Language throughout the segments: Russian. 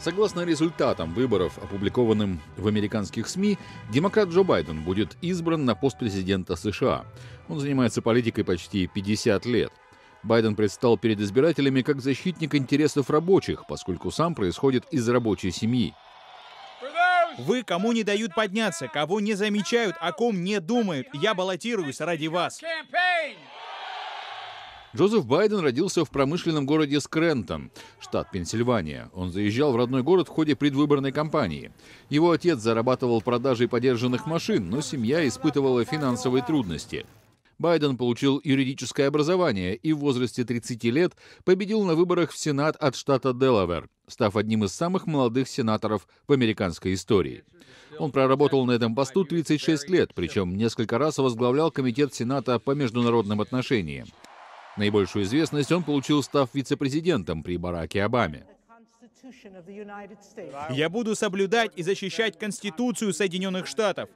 Согласно результатам выборов, опубликованным в американских СМИ, демократ Джо Байден будет избран на пост президента США. Он занимается политикой почти 50 лет. Байден предстал перед избирателями как защитник интересов рабочих, поскольку сам происходит из рабочей семьи. Вы, кому не дают подняться, кого не замечают, о ком не думают, я баллотируюсь ради вас. Джозеф Байден родился в промышленном городе Скрентон, штат Пенсильвания. Он заезжал в родной город в ходе предвыборной кампании. Его отец зарабатывал продажей подержанных машин, но семья испытывала финансовые трудности. Байден получил юридическое образование и в возрасте 30 лет победил на выборах в Сенат от штата Делавер, став одним из самых молодых сенаторов в американской истории. Он проработал на этом посту 36 лет, причем несколько раз возглавлял комитет Сената по международным отношениям. Наибольшую известность он получил, став вице-президентом при Бараке Обаме. Я буду соблюдать и защищать Конституцию Соединенных Штатов.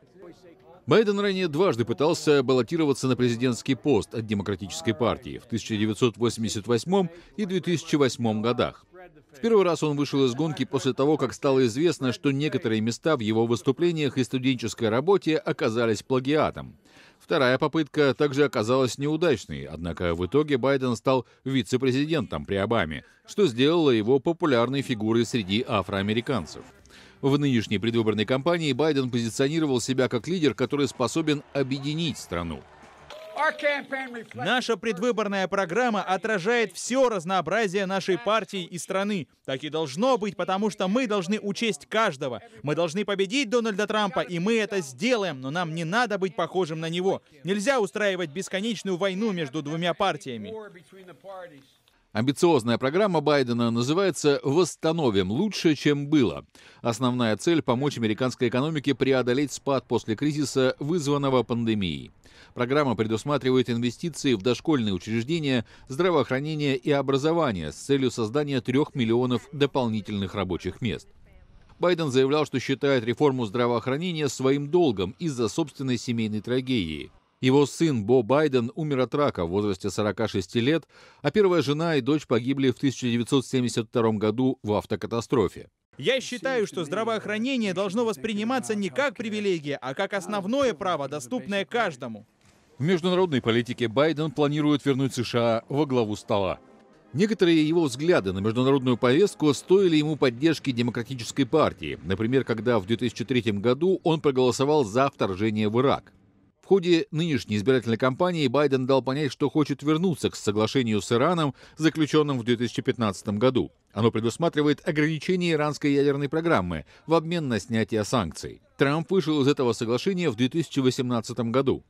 Байден ранее дважды пытался баллотироваться на президентский пост от Демократической партии в 1988 и 2008 годах. В первый раз он вышел из гонки после того, как стало известно, что некоторые места в его выступлениях и студенческой работе оказались плагиатом. Вторая попытка также оказалась неудачной, однако в итоге Байден стал вице-президентом при Обаме, что сделало его популярной фигурой среди афроамериканцев. В нынешней предвыборной кампании Байден позиционировал себя как лидер, который способен объединить страну – Наша предвыборная программа отражает все разнообразие нашей партии и страны. Так и должно быть, потому что мы должны учесть каждого. Мы должны победить Дональда Трампа, и мы это сделаем, но нам не надо быть похожим на него. Нельзя устраивать бесконечную войну между двумя партиями. Амбициозная программа Байдена называется «Восстановим лучше, чем было». Основная цель – помочь американской экономике преодолеть спад после кризиса, вызванного пандемией. Программа предусматривает инвестиции в дошкольные учреждения, здравоохранение и образование с целью создания трех миллионов дополнительных рабочих мест. Байден заявлял, что считает реформу здравоохранения своим долгом из-за собственной семейной трагедии – его сын Бо Байден умер от рака в возрасте 46 лет, а первая жена и дочь погибли в 1972 году в автокатастрофе. Я считаю, что здравоохранение должно восприниматься не как привилегия, а как основное право, доступное каждому. В международной политике Байден планирует вернуть США во главу стола. Некоторые его взгляды на международную повестку стоили ему поддержки Демократической партии. Например, когда в 2003 году он проголосовал за вторжение в Ирак. В ходе нынешней избирательной кампании Байден дал понять, что хочет вернуться к соглашению с Ираном, заключенным в 2015 году. Оно предусматривает ограничение иранской ядерной программы в обмен на снятие санкций. Трамп вышел из этого соглашения в 2018 году.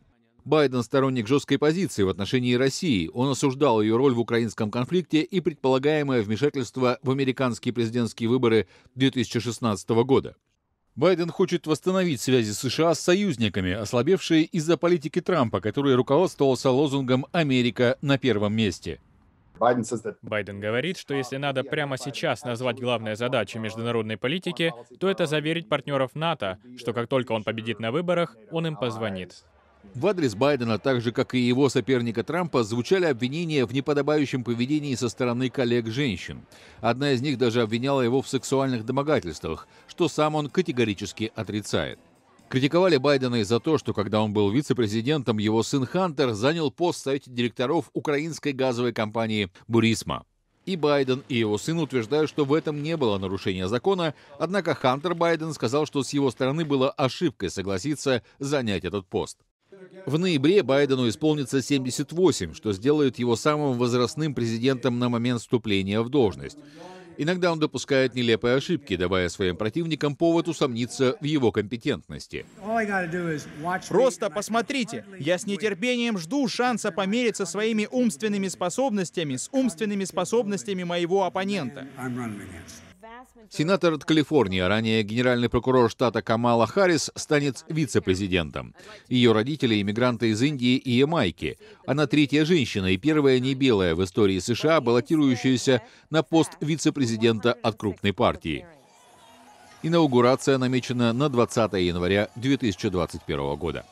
Байден сторонник жесткой позиции в отношении России. Он осуждал ее роль в украинском конфликте и предполагаемое вмешательство в американские президентские выборы 2016 года. Байден хочет восстановить связи США с союзниками, ослабевшие из-за политики Трампа, который руководствовался лозунгом «Америка на первом месте». Байден говорит, что если надо прямо сейчас назвать главные задачи международной политики, то это заверить партнеров НАТО, что как только он победит на выборах, он им позвонит. В адрес Байдена, так же как и его соперника Трампа, звучали обвинения в неподобающем поведении со стороны коллег женщин. Одна из них даже обвиняла его в сексуальных домогательствах, что сам он категорически отрицает. Критиковали Байдена и за то, что когда он был вице-президентом, его сын Хантер занял пост в Совете директоров украинской газовой компании «Бурисма». И Байден, и его сын утверждают, что в этом не было нарушения закона, однако Хантер Байден сказал, что с его стороны была ошибкой согласиться занять этот пост. В ноябре Байдену исполнится 78, что сделает его самым возрастным президентом на момент вступления в должность. Иногда он допускает нелепые ошибки, давая своим противникам повод усомниться в его компетентности. Просто посмотрите. Я с нетерпением жду шанса помериться своими умственными способностями с умственными способностями моего оппонента. Сенатор от Калифорнии, а ранее генеральный прокурор штата Камала Харрис, станет вице-президентом. Ее родители – иммигранты из Индии и Ямайки. Она третья женщина и первая не белая в истории США, баллотирующаяся на пост вице-президента от крупной партии. Инаугурация намечена на 20 января 2021 года.